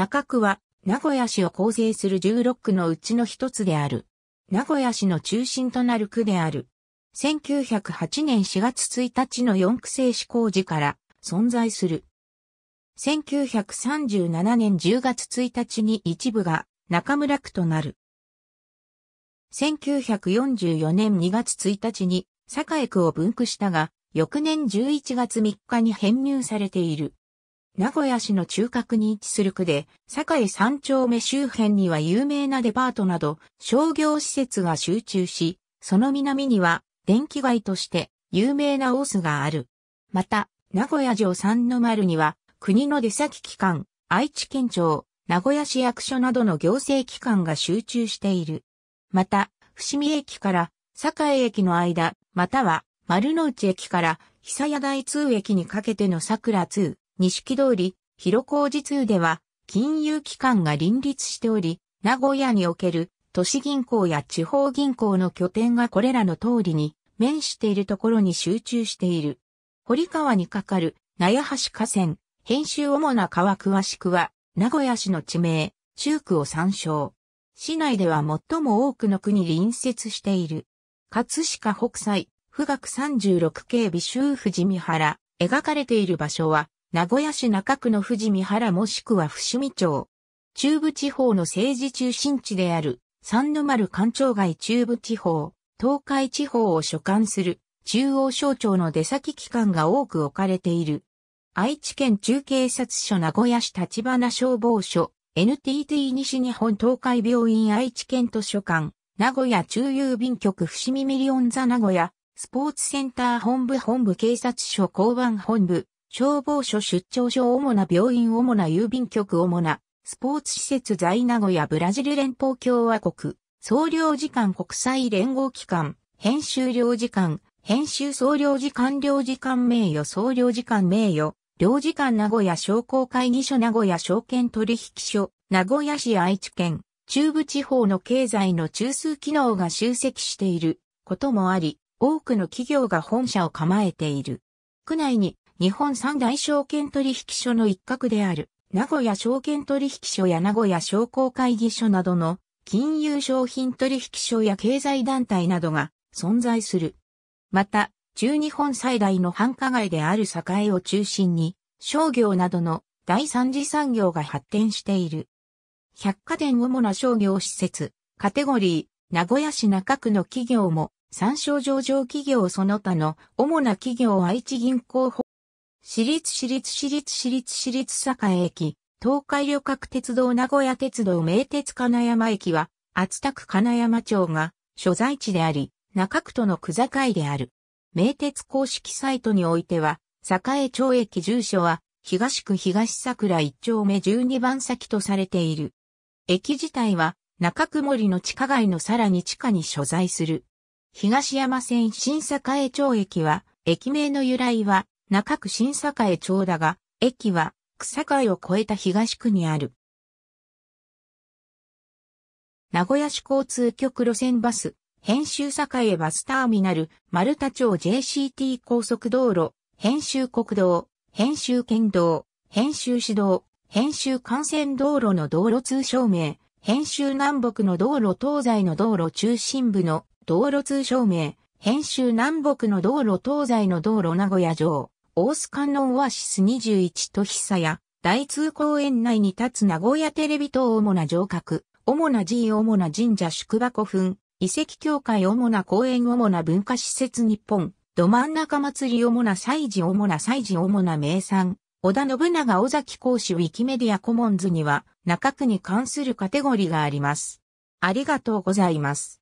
中区は名古屋市を構成する16区のうちの一つである。名古屋市の中心となる区である。1908年4月1日の4区制施行時から存在する。1937年10月1日に一部が中村区となる。1944年2月1日に栄区を分区したが、翌年11月3日に編入されている。名古屋市の中核に位置する区で、堺三丁目周辺には有名なデパートなど商業施設が集中し、その南には電気街として有名な大須がある。また、名古屋城三の丸には国の出先機関、愛知県庁、名古屋市役所などの行政機関が集中している。また、伏見駅から堺駅の間、または丸の内駅から久屋台通駅にかけての桜通、錦通り、広小路通では、金融機関が林立しており、名古屋における都市銀行や地方銀行の拠点がこれらの通りに面しているところに集中している。堀川にかかる苗橋河川、編集主な川詳しくは、名古屋市の地名、中区を参照。市内では最も多くの区に隣接している。葛飾北斎、富岳36警備州富士見原、描かれている場所は、名古屋市中区の富士見原もしくは伏見町。中部地方の政治中心地である三の丸官庁街中部地方、東海地方を所管する中央省庁の出先機関が多く置かれている。愛知県中警察署名古屋市立花消防署、NTT 西日本東海病院愛知県図書館、名古屋中郵便局伏見ミリオンザ名古屋、スポーツセンター本部本部警察署交番本部、消防署出張所主な病院主な郵便局主なスポーツ施設在名古屋ブラジル連邦共和国総領事館国際連合機関編集領事館編集総領事館領事館名誉総領事館名誉領事館名古屋商工会議所名古屋証券取引所名古屋市愛知県中部地方の経済の中枢機能が集積していることもあり、多くの企業が本社を構えている。区内に日本三大証券取引所の一角である、名古屋証券取引所や名古屋商工会議所などの金融商品取引所や経済団体などが存在する。また、中日本最大の繁華街である栄を中心に、商業などの第三次産業が発展している。百貨店主な商業施設、カテゴリー、名古屋市中区の企業も、参照上場企業その他の主な企業愛知銀行市立市立市立市立市立栄駅、東海旅客鉄道名古屋鉄道名鉄金山駅は、厚田区金山町が所在地であり、中区との区境である。名鉄公式サイトにおいては、栄町駅住所は、東区東桜一丁目12番先とされている。駅自体は、中区森の地下街のさらに地下に所在する。東山線新栄町駅は、駅名の由来は、中区新栄町だが、駅は草会を越えた東区にある。名古屋市交通局路線バス、編集栄バスターミナル、丸田町 JCT 高速道路、編集国道、編集県道、編集市道、編集幹線道路の道路通称名、編集南北の道路東西の道路中心部の道路通称名、編集南北の道路東西の道路名古屋城、大須観音オアシス21と久や、大通公園内に立つ名古屋テレビ塔主な城郭、主な寺院主な神社宿場古墳、遺跡協会主な公園主な文化施設日本、ど真ん中祭り主な祭事主な祭事主な名産、織田信長尾崎講師ウィキメディアコモンズには中区に関するカテゴリーがあります。ありがとうございます。